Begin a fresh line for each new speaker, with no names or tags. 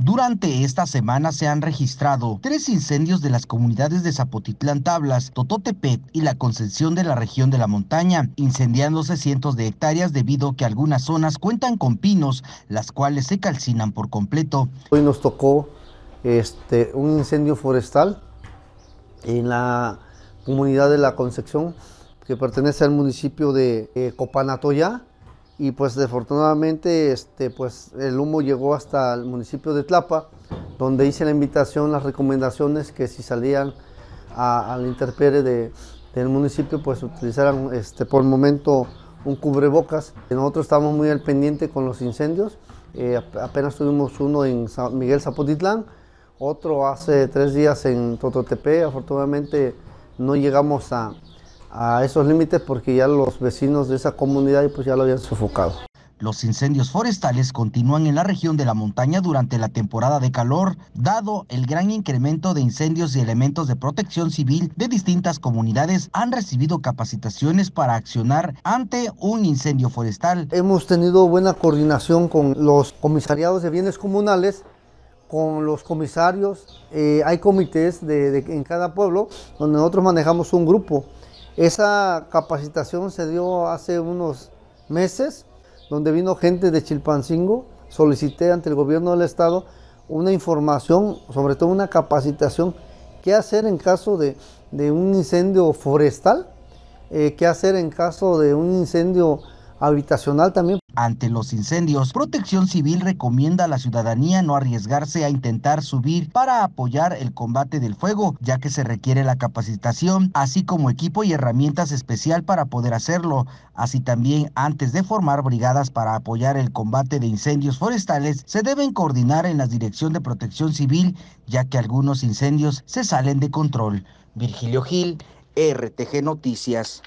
Durante esta semana se han registrado tres incendios de las comunidades de Zapotitlán Tablas, Tototepec y la Concepción de la región de la montaña, incendiándose cientos de hectáreas debido a que algunas zonas cuentan con pinos, las cuales se calcinan por completo.
Hoy nos tocó este, un incendio forestal en la comunidad de la Concepción, que pertenece al municipio de eh, Copanatoya y pues desafortunadamente este, pues el humo llegó hasta el municipio de Tlapa, donde hice la invitación, las recomendaciones que si salían al interpere de, del municipio pues utilizaran este, por el momento un cubrebocas. Nosotros estamos muy al pendiente con los incendios, eh, apenas tuvimos uno en San Miguel Zapotitlán, otro hace tres días en Tototepe, afortunadamente no llegamos a, a esos límites porque ya los vecinos de esa comunidad pues ya lo habían sofocado.
Los incendios forestales continúan en la región de la montaña durante la temporada de calor, dado el gran incremento de incendios y elementos de protección civil de distintas comunidades han recibido capacitaciones para accionar ante un incendio forestal.
Hemos tenido buena coordinación con los comisariados de bienes comunales, con los comisarios, eh, hay comités en cada pueblo donde nosotros manejamos un grupo esa capacitación se dio hace unos meses, donde vino gente de Chilpancingo, solicité ante el gobierno del estado una información, sobre todo una capacitación, qué hacer en caso de, un incendio forestal, eh, qué hacer en caso de un incendio
habitacional también. Ante los incendios, Protección Civil recomienda a la ciudadanía no arriesgarse a intentar subir para apoyar el combate del fuego, ya que se requiere la capacitación, así como equipo y herramientas especial para poder hacerlo, así también antes de formar brigadas para apoyar el combate de incendios forestales, se deben coordinar en la Dirección de Protección Civil, ya que algunos incendios se salen de control. Virgilio Gil, RTG Noticias.